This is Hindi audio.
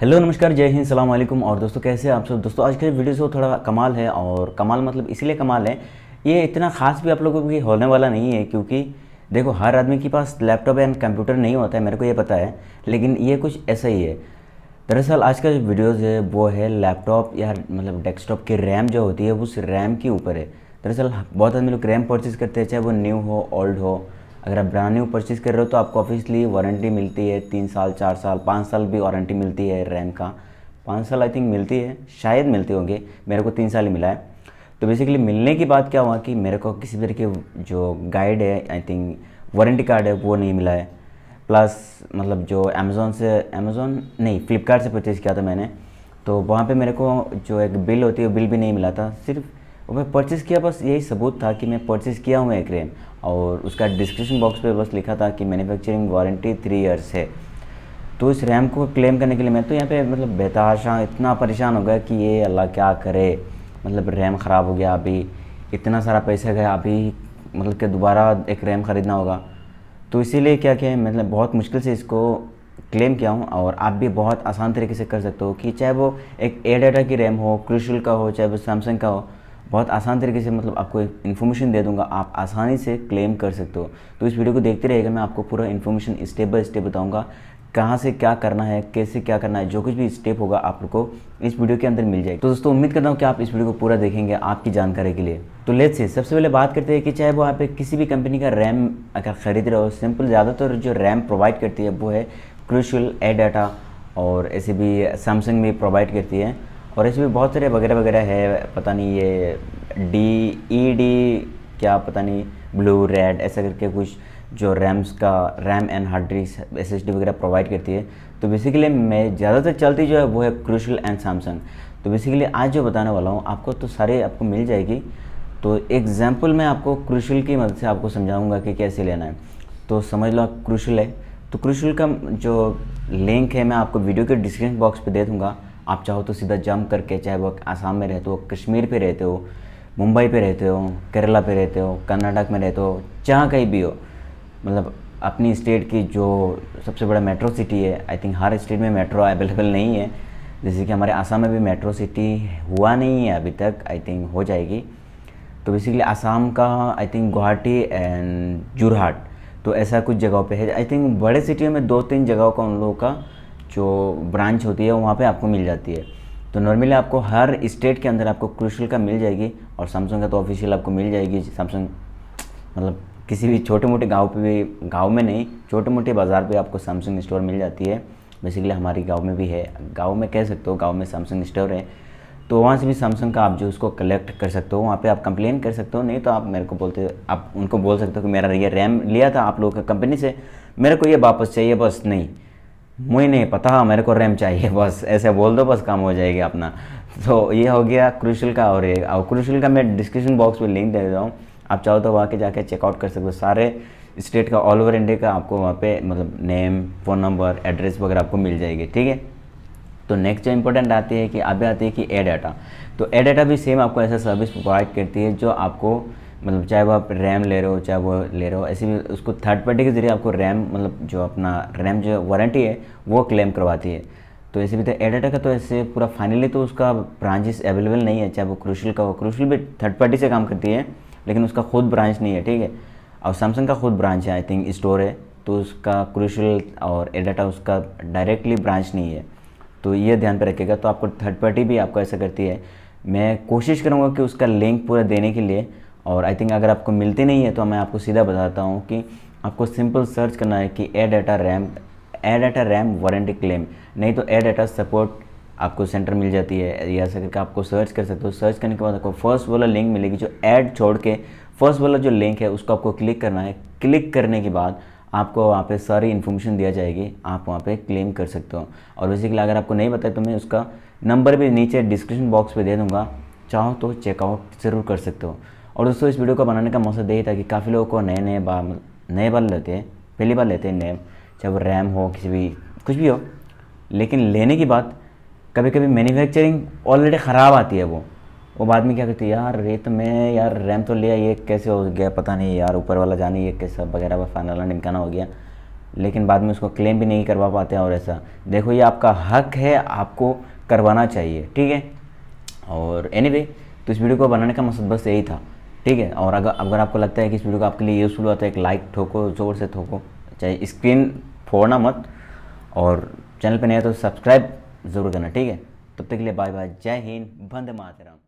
हेलो नमस्कार जय हिंद सलाम वालेकुम और दोस्तों कैसे आप सब दोस्तों आज के वीडियो से थोड़ा कमाल है और कमाल मतलब इसलिए कमाल है ये इतना ख़ास भी आप लोगों को होने वाला नहीं है क्योंकि देखो हर आदमी के पास लैपटॉप एंड कंप्यूटर नहीं होता है मेरे को ये पता है लेकिन ये कुछ ऐसा ही है दरअसल आज का जो वीडियोज़ है वो है लैपटॉप या मतलब डेस्कटॉप की रैम जो होती है उस रैम के ऊपर है दरअसल बहुत आदमी लोग रैम परचेज़ करते हैं चाहे वो न्यू हो ओल्ड हो अगर आप ब्रांड न्यू परचेज़ कर रहे हो तो आपको ऑफिसली वारंटी मिलती है तीन साल चार साल पाँच साल भी वारंटी मिलती है रैम का पाँच साल आई थिंक मिलती है शायद मिलती होंगे मेरे को तीन साल ही मिला है तो बेसिकली मिलने की बात क्या हुआ कि मेरे को किसी तरह के जो गाइड है आई थिंक वारंटी कार्ड है वो नहीं मिला है प्लस मतलब जो अमेज़ोन से अमेज़ोन नहीं फ्लिपकार्ट से परचेज़ किया था मैंने तो वहाँ पे मेरे को जो एक बिल होती है बिल भी नहीं मिला था सिर्फ और मैं परचेज़ किया बस यही सबूत था कि मैं परचेज़ किया हूँ एक रैम और उसका डिस्क्रिप्शन बॉक्स पे बस लिखा था कि मैन्युफैक्चरिंग वारंटी थ्री इयर्स है तो इस रैम को क्लेम करने के लिए मैं तो यहाँ पे मतलब बेताशा इतना परेशान हो गया कि ये अल्लाह क्या करे मतलब रैम ख़राब हो गया अभी इतना सारा पैसा गया अभी मतलब कि दोबारा एक रैम ख़रीदना होगा तो इसीलिए क्या क्या है मतलब बहुत मुश्किल से इसको क्लेम किया हूँ और आप भी बहुत आसान तरीके से कर सकते हो कि चाहे वो एक ए डाटा की रैम हो क्रिशुल का हो चाहे वो सैमसंग का हो बहुत आसान तरीके से मतलब आपको एक इन्फॉर्मेशन दे दूंगा आप आसानी से क्लेम कर सकते हो तो इस वीडियो को देखते रहेगा मैं आपको पूरा इन्फॉर्मेशन स्टेप बाय स्टेप बताऊंगा कहाँ से क्या करना है कैसे क्या करना है जो कुछ भी स्टेप होगा आपको इस वीडियो के अंदर मिल जाएगी तो दोस्तों उम्मीद करता हूँ कि आप इस वीडियो को पूरा देखेंगे आपकी जानकारी के लिए तो लेट से सबसे पहले बात करते हैं कि चाहे वो आप किसी भी कंपनी का रैम अगर ख़रीद रहे हो सिंपल ज़्यादातर जो रैम प्रोवाइड करती है वो है क्रूशल ए डाटा और ऐसे भी सैमसंग में प्रोवाइड करती है और इसमें बहुत सारे वगैरह वगैरह है पता नहीं ये डी ई डी क्या पता नहीं ब्लू रेड ऐसा करके कुछ जो रैम्स का RAM and hard disks वगैरह प्रोवाइड करती है तो बेसिकली मैं ज़्यादातर चलती जो है वो है क्रूशल एंड सैमसंग तो बेसिकली आज जो बताने वाला हूँ आपको तो सारे आपको मिल जाएगी तो एग्जाम्पल मैं आपको क्रूशल की मदद से आपको समझाऊँगा कि कैसे लेना है तो समझ लो क्रूशल है तो क्रूशल का जो लिंक है मैं आपको वीडियो के डिस्क्रिप्शन बॉक्स पर दे दूँगा आप चाहो तो सीधा जंप करके चाहे वो आसाम में रहते हो कश्मीर पे रहते हो मुंबई पे रहते हो केरला पे रहते हो कर्नाटक में रहते हो जहाँ कहीं भी हो मतलब अपनी स्टेट की जो सबसे बड़ा मेट्रो सिटी है आई थिंक हर स्टेट में मेट्रो अवेलेबल नहीं है जैसे कि हमारे आसाम में भी मेट्रो सिटी हुआ नहीं है अभी तक आई थिंक हो जाएगी तो बेसिकली आसाम का I think Guwahati and Jorhat तो ऐसा कुछ जगहों पे है आई थिंक बड़े सिटियों में दो तीन जगहों का उन लोगों का जो ब्रांच होती है वहाँ पे आपको मिल जाती है तो नॉर्मली आपको हर स्टेट के अंदर आपको क्रूशल का मिल जाएगी और सैमसंग का तो ऑफिशियल आपको मिल जाएगी सैमसंग मतलब किसी भी छोटे मोटे गांव पे भी गांव में नहीं छोटे मोटे बाज़ार पे आपको सैमसंग स्टोर मिल जाती है बेसिकली हमारे गांव में भी है गांव में कह सकते हो गांव में सैमसंग स्टोर है तो वहाँ से भी सैमसंग का आप जो उसको कलेक्ट कर सकते हो वहाँ पे आप कंप्लेन कर सकते हो नहीं तो आप मेरे को बोलते आप उनको बोल सकते हो कि मेरा ये रैम लिया था आप लोगों का कंपनी से मेरे को ये वापस चाहिए बस नहीं मुझे नहीं पता मेरे को रैम चाहिए बस ऐसे बोल दो बस काम हो जाएगा अपना तो ये हो गया क्रुशल का और ये और क्रूशल का मैं डिस्क्रिप्शन बॉक्स में लिंक दे देता हूँ आप चाहो तो वहाँ के जाके चेकआउट कर सकते हो सारे स्टेट का ऑल ओवर इंडिया का आपको वहाँ पे मतलब नेम फ़ोन नंबर एड्रेस वगैरह आपको मिल जाएगी ठीक है तो नेक्स्ट जो इंपॉर्टेंट आती है कि अभी आती है कि ए डाटा तो ए डाटा भी सेम आपको ऐसा सर्विस प्रोवाइड करती है जो आपको मतलब चाहे वो आप रैम ले रहे हो चाहे वो ले रहे हो ऐसे भी उसको थर्ड पार्टी के ज़रिए आपको रैम मतलब जो अपना रैम जो वारंटी है वो क्लेम करवाती है तो ऐसे भी तो एडाटा का तो ऐसे पूरा फाइनली तो उसका ब्रांचेस अवेलेबल नहीं है चाहे वो क्रूशल का हो क्रूशल भी थर्ड पार्टी से काम करती है लेकिन उसका खुद ब्रांच नहीं है ठीक है और सैमसंग का खुद ब्रांच है आई थिंक स्टोर है तो उसका क्रूशल और एडाटा उसका डायरेक्टली ब्रांच नहीं है तो ये ध्यान पर रखिएगा तो आपको थर्ड पार्टी भी आपको ऐसा करती है मैं कोशिश करूँगा कि उसका लिंक पूरा देने के लिए और आई थिंक अगर आपको मिलते नहीं है तो मैं आपको सीधा बताता हूँ कि आपको सिंपल सर्च करना है कि A data RAM A data RAM warranty claim नहीं तो ए डाटा सपोर्ट आपको सेंटर मिल जाती है या सर करके आपको सर्च कर सकते हो सर्च करने के बाद आपको फर्स्ट वाला लिंक मिलेगी जो ऐड छोड़ के फर्स्ट वाला जो लिंक है उसको आपको क्लिक करना है क्लिक करने के बाद आपको वहाँ पे सारी इन्फॉर्मेशन दिया जाएगी आप वहाँ पे क्लेम कर सकते हो और बेसिकली अगर आपको नहीं पता तो मैं उसका नंबर भी नीचे डिस्क्रिप्शन बॉक्स पे दे दूँगा चाहो तो चेकआउट ज़रूर कर सकते हो और दोस्तों इस वीडियो को बनाने का मकसद यही था कि काफ़ी लोगों को नए नए बार नए बार लेते हैं पहली बार लेते हैं नए चाहे वो रैम हो किसी भी कुछ भी हो लेकिन लेने की बात कभी कभी मैन्युफैक्चरिंग ऑलरेडी ख़राब आती है वो वो बाद में क्या करती है यार रेत तो मैं यार रैम तो लिया ये कैसे हो गया पता नहीं यार ऊपर वाला जाने ये कैसा वगैरह फाइनल निमकाना हो गया लेकिन बाद में उसको क्लेम भी नहीं करवा पाते और ऐसा देखो ये आपका हक है आपको करवाना चाहिए ठीक है और एनी anyway, तो इस वीडियो को बनाने का मकसद बस यही था ठीक है और अगर अगर आपको लगता है कि इस वीडियो को आपके लिए यूज़फुल होता है एक लाइक ठोको ज़ोर से ठोको चाहे स्क्रीन फोड़ना मत और चैनल पर नहीं आए तो सब्सक्राइब ज़रूर करना ठीक है तब तक के लिए बाय बाय जय हिंद वंदे मातरम